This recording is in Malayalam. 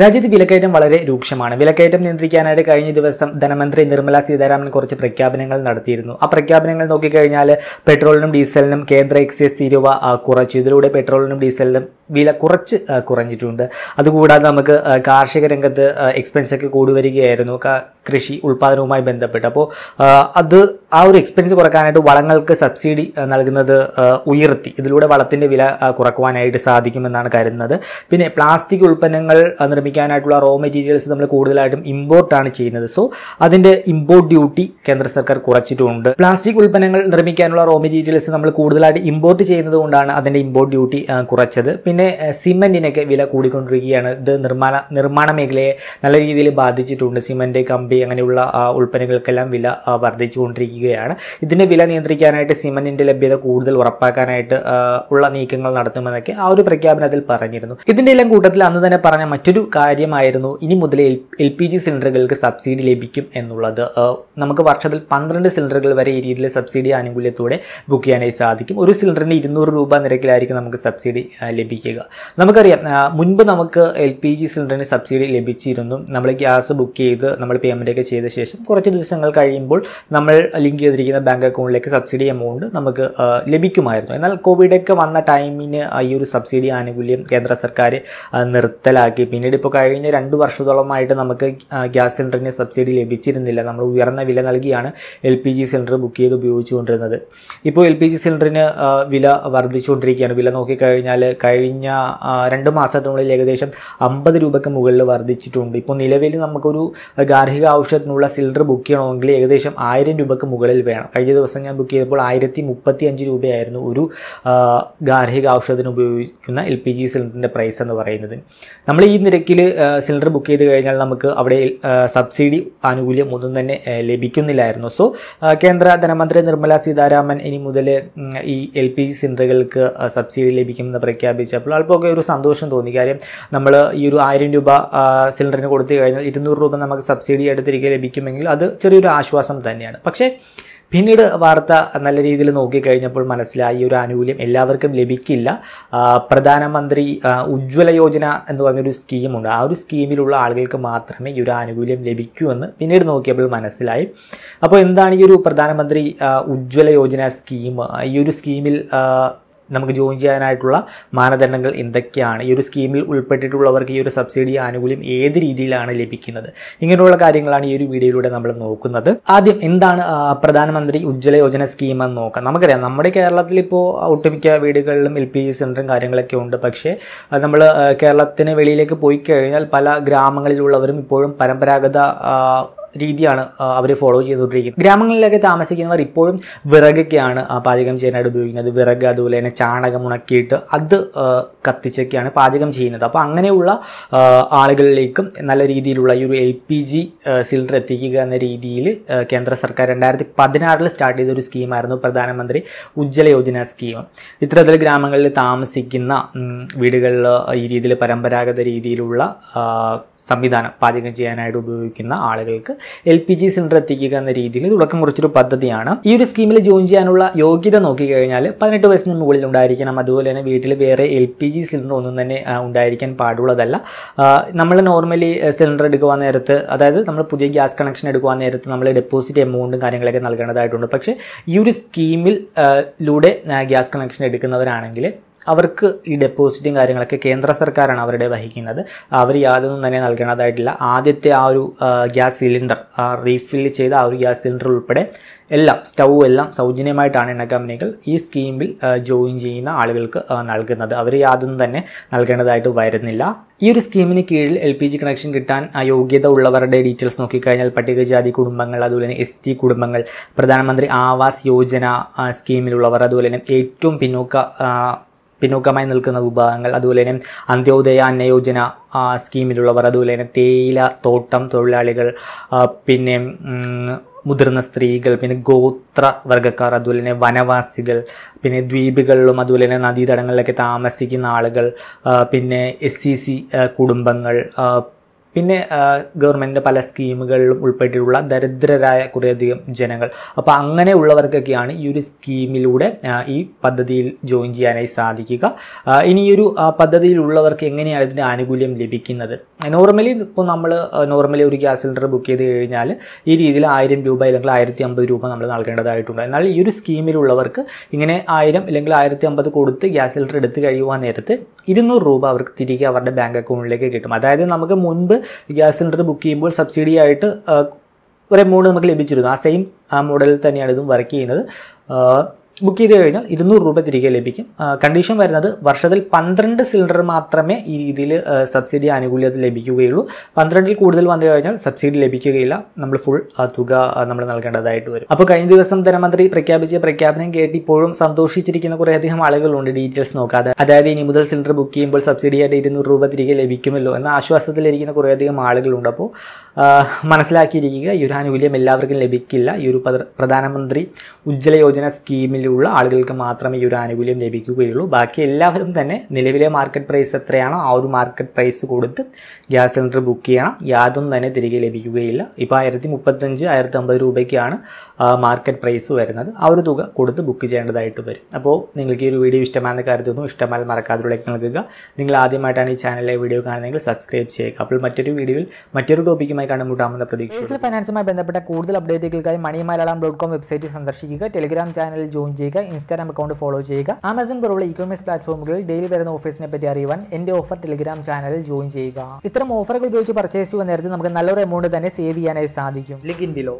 രാജ്യത്ത് വിലക്കയറ്റം വളരെ രൂക്ഷമാണ് വിലക്കയറ്റം നിയന്ത്രിക്കാനായിട്ട് കഴിഞ്ഞ ദിവസം ധനമന്ത്രി നിർമ്മല സീതാരാമൻ കുറച്ച് പ്രഖ്യാപനങ്ങൾ നടത്തിയിരുന്നു ആ പ്രഖ്യാപനങ്ങൾ നോക്കിക്കഴിഞ്ഞാൽ പെട്രോളിനും ഡീസലിനും കേന്ദ്ര എക്സൈസ് തീരുവ കുറച്ചു ഇതിലൂടെ പെട്രോളിനും ഡീസലിനും വില കുറച്ച് കുറഞ്ഞിട്ടുണ്ട് അതുകൂടാതെ നമുക്ക് കാർഷിക രംഗത്ത് എക്സ്പെൻസൊക്കെ കൂടി വരികയായിരുന്നു കൃഷി ഉൽപ്പാദനവുമായി ബന്ധപ്പെട്ട് അപ്പോൾ അത് ആ ഒരു എക്സ്പെൻസ് കുറക്കാനായിട്ട് വളങ്ങൾക്ക് സബ്സിഡി നൽകുന്നത് ഉയർത്തി ഇതിലൂടെ വളത്തിൻ്റെ വില കുറക്കുവാനായിട്ട് സാധിക്കുമെന്നാണ് കരുതുന്നത് പിന്നെ പ്ലാസ്റ്റിക് ഉൽപ്പന്നങ്ങൾ നിർമ്മിക്കാനായിട്ടുള്ള റോ മെറ്റീരിയൽസ് നമ്മൾ കൂടുതലായിട്ടും ഇമ്പോർട്ടാണ് ചെയ്യുന്നത് സോ അതിൻ്റെ ഇമ്പോർട്ട് ഡ്യൂട്ടി കേന്ദ്ര സർക്കാർ കുറച്ചിട്ടുണ്ട് പ്ലാസ്റ്റിക് ഉൽപ്പന്നങ്ങൾ നിർമ്മിക്കാനുള്ള റോ മെറ്റീരിയൽസ് നമ്മൾ കൂടുതലായിട്ട് ഇമ്പോർട്ട് ചെയ്യുന്നത് കൊണ്ടാണ് അതിൻ്റെ ഇമ്പോർട്ട് ഡ്യൂട്ടി കുറച്ചത് പിന്നെ പിന്നെ സിമെൻറ്റിനൊക്കെ വില കൂടിക്കൊണ്ടിരിക്കുകയാണ് ഇത് നിർമ്മാണ നിർമ്മാണ മേഖലയെ നല്ല രീതിയിൽ ബാധിച്ചിട്ടുണ്ട് സിമെൻറ്റ് കമ്പി അങ്ങനെയുള്ള ഉൽപ്പന്നങ്ങൾക്കെല്ലാം വില വർദ്ധിച്ചുകൊണ്ടിരിക്കുകയാണ് ഇതിൻ്റെ വില നിയന്ത്രിക്കാനായിട്ട് സിമെൻറ്റിൻ്റെ ലഭ്യത കൂടുതൽ ഉറപ്പാക്കാനായിട്ട് ഉള്ള നീക്കങ്ങൾ നടത്തുമെന്നൊക്കെ ആ ഒരു പ്രഖ്യാപനത്തിൽ പറഞ്ഞിരുന്നു ഇതിൻ്റെ എല്ലാം കൂട്ടത്തിൽ അന്ന് തന്നെ പറഞ്ഞ മറ്റൊരു കാര്യമായിരുന്നു ഇനി മുതൽ എൽ പി ജി സിലിണ്ടറുകൾക്ക് സബ്സിഡി ലഭിക്കും എന്നുള്ളത് നമുക്ക് വർഷത്തിൽ പന്ത്രണ്ട് സിലിണ്ടറുകൾ വരെ ഈ രീതിയിൽ സബ്സിഡി ആനുകൂല്യത്തോടെ ബുക്ക് ചെയ്യാനായി സാധിക്കും ഒരു സിലിണ്ടറിന് ഇരുന്നൂറ് രൂപ നിരക്കിലായിരിക്കും നമുക്ക് സബ്സിഡി ലഭിക്കുക ശ്രദ്ധിക്കുക നമുക്കറിയാം മുൻപ് നമുക്ക് എൽ പി ജി സിലിണ്ടറിന് സബ്സിഡി ലഭിച്ചിരുന്നു നമ്മൾ ഗ്യാസ് ബുക്ക് ചെയ്ത് നമ്മൾ പേയ്മെൻ്റൊക്കെ ചെയ്ത ശേഷം കുറച്ച് ദിവസങ്ങൾ കഴിയുമ്പോൾ നമ്മൾ ലിങ്ക് ചെയ്തിരിക്കുന്ന ബാങ്ക് അക്കൗണ്ടിലേക്ക് സബ്സിഡി എമൗണ്ട് നമുക്ക് ലഭിക്കുമായിരുന്നു എന്നാൽ കോവിഡൊക്കെ വന്ന ടൈമിന് ഈ ഒരു സബ്സിഡി ആനുകൂല്യം കേന്ദ്ര സർക്കാർ നിർത്തലാക്കി പിന്നീട് ഇപ്പോൾ കഴിഞ്ഞ രണ്ട് വർഷത്തോളമായിട്ട് നമുക്ക് ഗ്യാസ് സിലിണ്ടറിന് സബ്സിഡി ലഭിച്ചിരുന്നില്ല നമ്മൾ ഉയർന്ന വില നൽകിയാണ് L P G cylinder book ചെയ്ത് ഉപയോഗിച്ചുകൊണ്ടിരുന്നത് ഇപ്പോൾ എൽ പി ജി സിലിണ്ടറിന് വില വർദ്ധിച്ചുകൊണ്ടിരിക്കുകയാണ് വില നോക്കിക്കഴിഞ്ഞാൽ കഴിഞ്ഞ കഴിഞ്ഞ രണ്ട് മാസത്തിനുള്ളിൽ ഏകദേശം അമ്പത് രൂപയ്ക്ക് മുകളിൽ വർദ്ധിച്ചിട്ടുണ്ട് ഇപ്പോൾ നിലവിൽ നമുക്കൊരു ഗാർഹിക ആവശ്യത്തിനുള്ള സിലിണ്ടർ ബുക്ക് ചെയ്യണമെങ്കിൽ ഏകദേശം ആയിരം രൂപയ്ക്ക് മുകളിൽ വേണം കഴിഞ്ഞ ദിവസം ഞാൻ ബുക്ക് ചെയ്തപ്പോൾ ആയിരത്തി മുപ്പത്തി അഞ്ച് രൂപയായിരുന്നു ഒരു ഗാർഹിക ഔഷധത്തിന് ഉപയോഗിക്കുന്ന എൽ പി ജി സിലിണ്ടറിൻ്റെ പ്രൈസ് എന്ന് പറയുന്നത് നമ്മൾ ഈ നിരക്കിൽ സിലിണ്ടർ ബുക്ക് ചെയ്ത് കഴിഞ്ഞാൽ നമുക്ക് അവിടെ സബ്സിഡി ആനുകൂല്യം ഒന്നും തന്നെ ലഭിക്കുന്നില്ലായിരുന്നു സോ കേന്ദ്ര ധനമന്ത്രി നിർമ്മലാ സീതാരാമൻ ഇനി മുതൽ ഈ എൽ പി ജി സിലിണ്ടറുകൾക്ക് സബ്സിഡി ലഭിക്കുമെന്ന് പ്രഖ്യാപിച്ച ചിലപ്പോൾ ഒരു സന്തോഷം തോന്നി കാര്യം നമ്മൾ ഈ ഒരു ആയിരം രൂപ സിലിണ്ടറിന് കൊടുത്തു കഴിഞ്ഞാൽ ഇരുന്നൂറ് രൂപ നമുക്ക് സബ്സിഡി എടുത്തിരിക്കുക ലഭിക്കുമെങ്കിൽ അത് ചെറിയൊരു ആശ്വാസം തന്നെയാണ് പക്ഷേ പിന്നീട് വാർത്ത നല്ല രീതിയിൽ നോക്കിക്കഴിഞ്ഞപ്പോൾ മനസ്സിലായി ഒരു ആനുകൂല്യം എല്ലാവർക്കും ലഭിക്കില്ല പ്രധാനമന്ത്രി ഉജ്ജ്വല യോജന എന്ന് പറഞ്ഞൊരു സ്കീമുണ്ട് ആ ഒരു സ്കീമിലുള്ള ആളുകൾക്ക് മാത്രമേ ഈ ഒരു ആനുകൂല്യം ലഭിക്കൂ എന്ന് പിന്നീട് നോക്കിയപ്പോൾ മനസ്സിലായി അപ്പോൾ എന്താണ് ഈ ഒരു പ്രധാനമന്ത്രി ഉജ്ജ്വല യോജന സ്കീം ഈ ഒരു സ്കീമിൽ നമുക്ക് ജോയിൻ ചെയ്യാനായിട്ടുള്ള മാനദണ്ഡങ്ങൾ എന്തൊക്കെയാണ് ഈ ഒരു സ്കീമിൽ ഉൾപ്പെട്ടിട്ടുള്ളവർക്ക് ഈ ഒരു സബ്സിഡി ആനുകൂല്യം ഏത് രീതിയിലാണ് ലഭിക്കുന്നത് ഇങ്ങനെയുള്ള കാര്യങ്ങളാണ് ഈ ഒരു വീഡിയോയിലൂടെ നമ്മൾ നോക്കുന്നത് ആദ്യം എന്താണ് പ്രധാനമന്ത്രി ഉജ്ജ്വല യോജന സ്കീം എന്ന് നോക്കാം നമുക്കറിയാം നമ്മുടെ കേരളത്തിൽ ഇപ്പോൾ ഒട്ടുമിക്ക വീടുകളിലും എൽ പി ജി സിലിണ്ടറും കാര്യങ്ങളൊക്കെ ഉണ്ട് പക്ഷേ നമ്മൾ കേരളത്തിന് വെളിയിലേക്ക് പോയി കഴിഞ്ഞാൽ പല ഗ്രാമങ്ങളിലുള്ളവരും ഇപ്പോഴും പരമ്പരാഗത രീതിയാണ് അവർ ഫോളോ ചെയ്തുകൊണ്ടിരിക്കുന്നത് ഗ്രാമങ്ങളിലൊക്കെ താമസിക്കുന്നവർ ഇപ്പോഴും വിറകൊക്കെയാണ് പാചകം ചെയ്യാനായിട്ട് ഉപയോഗിക്കുന്നത് വിറക് അതുപോലെ തന്നെ ചാണകം ഉണക്കിയിട്ട് അത് കത്തിച്ചൊക്കെയാണ് പാചകം ചെയ്യുന്നത് അപ്പോൾ അങ്ങനെയുള്ള ആളുകളിലേക്കും നല്ല രീതിയിലുള്ള ഈ ഒരു എൽ പി ജി സിലിണ്ടർ എത്തിക്കുക എന്ന രീതിയിൽ കേന്ദ്ര സർക്കാർ രണ്ടായിരത്തി പതിനാറിൽ സ്റ്റാർട്ട് ചെയ്തൊരു സ്കീമായിരുന്നു പ്രധാനമന്ത്രി ഉജ്ജ്വല യോജന സ്കീം ഇത്തരത്തിൽ ഗ്രാമങ്ങളിൽ താമസിക്കുന്ന വീടുകളിൽ ഈ രീതിയിൽ പരമ്പരാഗത രീതിയിലുള്ള സംവിധാനം പാചകം ചെയ്യാനായിട്ട് ഉപയോഗിക്കുന്ന ആളുകൾക്ക് എൽ പി ജി സിലിണ്ടർ എത്തിക്കുക എന്ന രീതിയിൽ തുടക്കം കുറിച്ചൊരു പദ്ധതിയാണ് ഈ ഒരു സ്കീമിൽ ജോയിൻ ചെയ്യാനുള്ള യോഗ്യത നോക്കിക്കഴിഞ്ഞാൽ പതിനെട്ട് വയസ്സിന് മുകളിൽ ഉണ്ടായിരിക്കണം അതുപോലെ തന്നെ വീട്ടിൽ വേറെ എൽ പി ജി സിലിണ്ടർ ഒന്നും തന്നെ ഉണ്ടായിരിക്കാൻ പാടുള്ളതല്ല നമ്മൾ നോർമലി സിലിണ്ടർ എടുക്കുവാൻ നേരത്ത് അതായത് നമ്മൾ പുതിയ ഗ്യാസ് കണക്ഷൻ എടുക്കുവാൻ നേരത്ത് നമ്മൾ ഡെപ്പോസിറ്റ് എമൗണ്ടും കാര്യങ്ങളൊക്കെ നൽകേണ്ടതായിട്ടുണ്ട് പക്ഷേ ഈ ഒരു സ്കീമിൽ ലൂടെ ഗ്യാസ് കണക്ഷൻ എടുക്കുന്നവരാണെങ്കിൽ അവർക്ക് ഈ ഡെപ്പോസിറ്റും കാര്യങ്ങളൊക്കെ കേന്ദ്ര സർക്കാരാണ് അവരുടെ വഹിക്കുന്നത് അവർ യാതൊന്നും തന്നെ നൽകേണ്ടതായിട്ടില്ല ആദ്യത്തെ ആ ഒരു ഗ്യാസ് സിലിണ്ടർ റീഫിൽ ചെയ്ത ആ ഒരു ഗ്യാസ് സിലിണ്ടർ ഉൾപ്പെടെ എല്ലാം സ്റ്റൗ എല്ലാം സൗജന്യമായിട്ടാണ് എണ്ണ കമ്പനികൾ ഈ സ്കീമിൽ ജോയിൻ ചെയ്യുന്ന ആളുകൾക്ക് നൽകുന്നത് അവർ യാതൊന്നും തന്നെ നൽകേണ്ടതായിട്ട് വരുന്നില്ല ഈ ഒരു സ്കീമിന് കീഴിൽ എൽ പി ജി കണക്ഷൻ കിട്ടാൻ യോഗ്യത ഉള്ളവരുടെ ഡീറ്റെയിൽസ് നോക്കിക്കഴിഞ്ഞാൽ പട്ടികജാതി കുടുംബങ്ങൾ അതുപോലെ തന്നെ എസ് ടി കുടുംബങ്ങൾ പ്രധാനമന്ത്രി ആവാസ് യോജന സ്കീമിലുള്ളവർ അതുപോലെ തന്നെ ഏറ്റവും പിന്നോക്ക പിന്നോക്കമായി നിൽക്കുന്ന വിഭാഗങ്ങൾ അതുപോലെ തന്നെ അന്ത്യോദയ അന്നയോജന സ്കീമിലുള്ളവർ അതുപോലെ തന്നെ തേയില തോട്ടം തൊഴിലാളികൾ പിന്നെ മുതിർന്ന സ്ത്രീകൾ പിന്നെ ഗോത്ര അതുപോലെ തന്നെ വനവാസികൾ പിന്നെ ദ്വീപുകളിലും അതുപോലെ തന്നെ നദീതടങ്ങളിലൊക്കെ താമസിക്കുന്ന ആളുകൾ പിന്നെ എസ് സി സി കുടുംബങ്ങൾ പിന്നെ ഗവൺമെൻറ്റിൻ്റെ പല സ്കീമുകളിലും ഉൾപ്പെട്ടിട്ടുള്ള ദരിദ്രരായ കുറേയധികം ജനങ്ങൾ അപ്പോൾ അങ്ങനെയുള്ളവർക്കൊക്കെയാണ് ഈ ഒരു സ്കീമിലൂടെ ഈ പദ്ധതിയിൽ ജോയിൻ ചെയ്യാനായി സാധിക്കുക ഇനി ഈ ഒരു പദ്ധതിയിലുള്ളവർക്ക് എങ്ങനെയാണ് ഇതിൻ്റെ ആനുകൂല്യം ലഭിക്കുന്നത് നോർമലി ഇപ്പോൾ നമ്മൾ നോർമലി ഒരു ഗ്യാസ് സിലിണ്ടർ ബുക്ക് ചെയ്ത് കഴിഞ്ഞാൽ ഈ രീതിയിൽ ആയിരം രൂപ അല്ലെങ്കിൽ ആയിരത്തി അമ്പത് രൂപ നമ്മൾ നൽകേണ്ടതായിട്ടുണ്ട് എന്നാൽ ഈ ഒരു സ്കീമിലുള്ളവർക്ക് ഇങ്ങനെ ആയിരം അല്ലെങ്കിൽ ആയിരത്തി അമ്പത് കൊടുത്ത് ഗ്യാസ് സിലിണ്ടർ എടുത്ത് കഴിയുവാൻ നേരത്ത് ഇരുന്നൂറ് രൂപ അവർക്ക് തിരികെ അവരുടെ ബാങ്ക് അക്കൗണ്ടിലേക്ക് കിട്ടും അതായത് നമുക്ക് മുൻപ് ഗ്യാസ് സിലിണ്ടർ ബുക്ക് ചെയ്യുമ്പോൾ സബ്സിഡി ആയിട്ട് ഒരു എമൗണ്ട് നമുക്ക് ലഭിച്ചിരുന്നു ആ സെയിം ആ മോഡലിൽ തന്നെയാണ് ഇതും വർക്ക് ചെയ്യുന്നത് ബുക്ക് ചെയ്ത് കഴിഞ്ഞാൽ ഇരുന്നൂറ് രൂപ തിരികെ ലഭിക്കും കണ്ടീഷൻ വരുന്നത് വർഷത്തിൽ പന്ത്രണ്ട് സിലിണ്ടർ മാത്രമേ ഈ രീതിയിൽ സബ്സിഡി ആനുകൂല്യത്തിൽ ലഭിക്കുകയുള്ളൂ പന്ത്രണ്ടിൽ കൂടുതൽ വന്നു കഴിഞ്ഞാൽ സബ്സിഡി ലഭിക്കുകയില്ല നമ്മൾ ഫുൾ തുക നമ്മൾ നൽകേണ്ടതായിട്ട് വരും അപ്പോൾ കഴിഞ്ഞ ദിവസം ധനമന്ത്രി പ്രഖ്യാപിച്ച പ്രഖ്യാപനം കേട്ട് ഇപ്പോഴും സന്തോഷിച്ചിരിക്കുന്ന കുറേയധികം ആളുകളുണ്ട് ഡീറ്റെയിൽസ് നോക്കാതെ അതായത് ഇനി മുതൽ സിലിണ്ടർ ബുക്ക് ചെയ്യുമ്പോൾ സബ്സിഡിയായിട്ട് ഇരുന്നൂറ് രൂപ തിരികെ ലഭിക്കുമല്ലോ എന്ന ആശ്വാസത്തിലിരിക്കുന്ന കുറേയധികം ആളുകളുണ്ട് അപ്പോൾ മനസ്സിലാക്കിയിരിക്കുക ഈ ഒരു ആനുകൂല്യം എല്ലാവർക്കും ലഭിക്കില്ല ഈ ഒരു പ്രധാനമന്ത്രി ഉജ്ജ്വല യോജന സ്കീമിൽ ഉള്ള ആളുകൾക്ക് മാത്രമേ ഈ ഒരു ആനുകൂല്യം ലഭിക്കുകയുള്ളൂ ബാക്കി എല്ലാവരും തന്നെ നിലവിലെ മാർക്കറ്റ് പ്രൈസ് എത്രയാണോ ആ ഒരു മാർക്കറ്റ് പ്രൈസ് കൊടുത്ത് ഗ്യാസ് സിലിണ്ടർ ബുക്ക് ചെയ്യണം യാതൊന്നും തന്നെ തിരികെ ലഭിക്കുകയില്ല ഇപ്പോൾ ആയിരത്തി മുപ്പത്തഞ്ച് ആയിരത്തി അമ്പത് രൂപയ്ക്കാണ് മാർക്കറ്റ് പ്രൈസ് വരുന്നത് ആ ഒരു തുക കൊടുത്ത് ബുക്ക് ചെയ്യേണ്ടതായിട്ട് വരും അപ്പോൾ നിങ്ങൾക്ക് ഈ ഒരു വീഡിയോ ഇഷ്ടമാണെന്ന് കരുതുന്നു ഇഷ്ടമായാൽ മറക്കാതെ ലൈക്ക് നൽകുക നിങ്ങൾ ആദ്യമായിട്ടാണ് ഈ ചാനലിലെ വീഡിയോ കാണുന്നതെങ്കിൽ സബ്സ്ക്രൈബ് ചെയ്യുക അപ്പോൾ മറ്റൊരു വീഡിയോയിൽ മറ്റൊരു ടോപ്പിക്കുമായി കണ്ടുമുട്ടാമെന്ന പ്രതീക്ഷ ഫൈനാൻസുമായി ബന്ധപ്പെട്ട കൂടുതൽ അപ്ഡേറ്റുകൾക്കായി money Malayalam dot com website സന്ദർശിക്കുക ടെലിഗ്രാം ചാനൽ ജോയിൻ ചെയ്യുക ഇൻസ്റ്റാഗ്രാം അക്കൗണ്ട് ഫോളോ ചെയ്യുക ആമസോൺ പോലുള്ള ഇക്കോമേഴ്സ് പ്ലാറ്റ്ഫോമുകളിൽ ഡെയിലി വരുന്ന ഓഫേഴ്സിനെ പറ്റി അറിയുവാൻ എൻ്റെ ഓഫർ ടെലിഗ്രാം ചാനലിൽ ജോയിൻ ചെയ്യുക ഇത്തരം ഓഫറുകൾ ഉപയോഗിച്ച് പർച്ചേസ് ചെയ്യുന്ന നേരത്തെ നമുക്ക് നല്ലൊരു എമൗണ്ട് തന്നെ സേവ് ചെയ്യാനായി സാധിക്കും ഇൻ ബിലോ